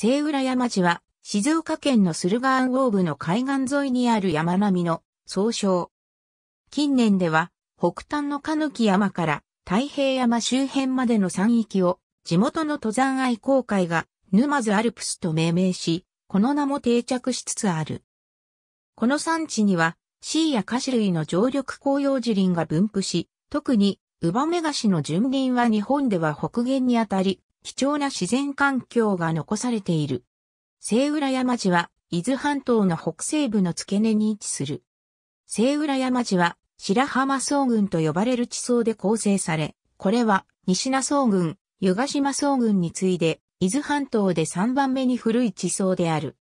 聖浦山寺は、静岡県の駿河湾大部の海岸沿いにある山並みの総称。近年では、北端のカヌキ山から太平山周辺までの山域を、地元の登山愛好会が、沼津アルプスと命名し、この名も定着しつつある。この産地には、シーや菓子類の常緑紅葉樹林が分布し、特に、ウバメガシの純林は日本では北限にあたり、貴重な自然環境が残されている。西浦山寺は、伊豆半島の北西部の付け根に位置する。西浦山寺は、白浜草群と呼ばれる地層で構成され、これは、西名草群、湯ヶ島草群に次いで、伊豆半島で3番目に古い地層である。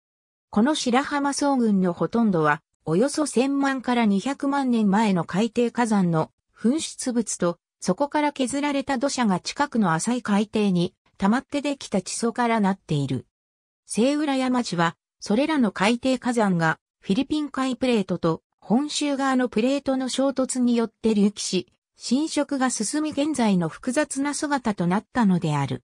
この白浜草群のほとんどは、およそ1000万から200万年前の海底火山の噴出物と、そこから削られた土砂が近くの浅い海底に溜まってできた地層からなっている。聖浦山地は、それらの海底火山がフィリピン海プレートと本州側のプレートの衝突によって隆起し、侵食が進み現在の複雑な姿となったのである。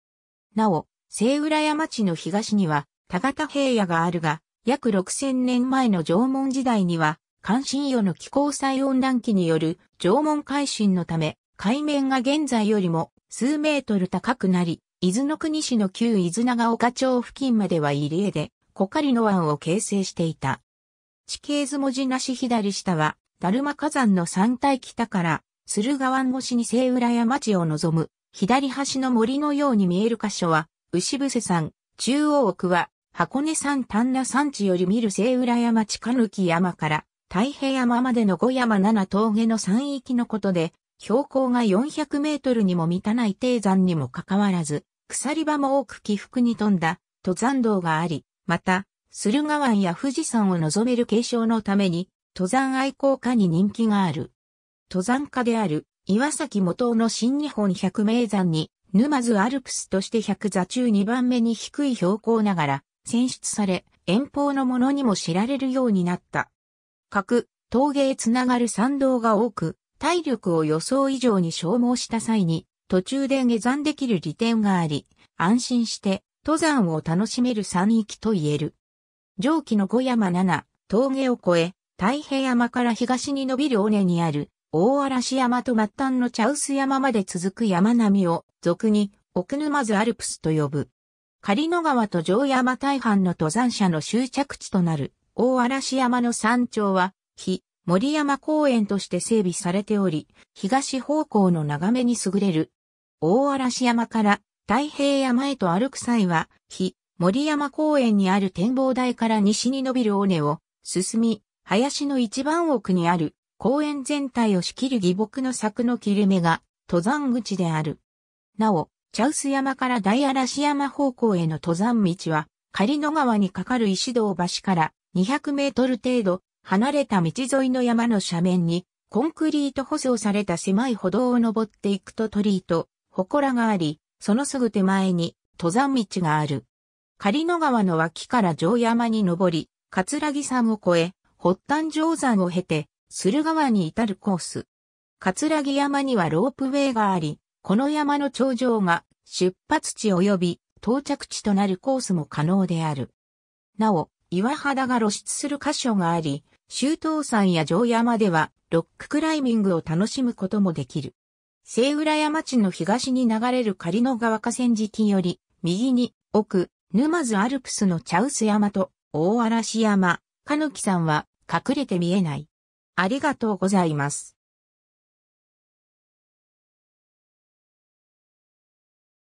なお、聖浦山地の東には、田形平野があるが、約6000年前の縄文時代には、関心よの気候再温暖期による縄文海進のため、海面が現在よりも数メートル高くなり、伊豆の国市の旧伊豆長岡町付近までは入江で、小狩野湾を形成していた。地形図文字なし左下は、達磨火山の山体北から、駿河湾越しに西浦山町を望む、左端の森のように見える箇所は、牛伏山、中央奥は、箱根山丹那山地より見る西浦山地下抜き山から、太平山までの五山七峠の山域のことで、標高が400メートルにも満たない低山にもかかわらず、鎖場も多く起伏に富んだ登山道があり、また、駿河湾や富士山を望める継承のために、登山愛好家に人気がある。登山家である岩崎元の新日本百名山に、沼津アルプスとして百座中2番目に低い標高ながら選出され、遠方のものにも知られるようになった。各峠へつながる山道が多く、体力を予想以上に消耗した際に、途中で下山できる利点があり、安心して登山を楽しめる山域と言える。上記の小山7、峠を越え、太平山から東に伸びる尾根にある、大嵐山と末端の茶臼山まで続く山並みを、俗に、奥沼津アルプスと呼ぶ。狩野川と城山大半の登山者の終着地となる、大嵐山の山頂は、非、森山公園として整備されており、東方向の眺めに優れる大嵐山から太平山へと歩く際は、日、森山公園にある展望台から西に伸びる尾根を進み、林の一番奥にある公園全体を仕切る義木の柵の切れ目が登山口である。なお、茶臼山から大嵐山方向への登山道は、仮野川に架かる石道橋から200メートル程度離れた道沿いの山の斜面にコンクリート舗装された狭い歩道を登っていくと鳥居と祠があり、そのすぐ手前に登山道がある。狩野川の脇から城山に登り、葛城山を越え、発端城山を経て、駿河湾に至るコース。葛城山にはロープウェイがあり、この山の頂上が出発地及び到着地となるコースも可能である。なお、岩肌が露出する箇所があり、周東山や城山ではロッククライミングを楽しむこともできる。西浦山地の東に流れる仮の川河川敷より、右に、奥、沼津アルプスの茶臼山と、大嵐山、かぬきさんは、隠れて見えない。ありがとうございます。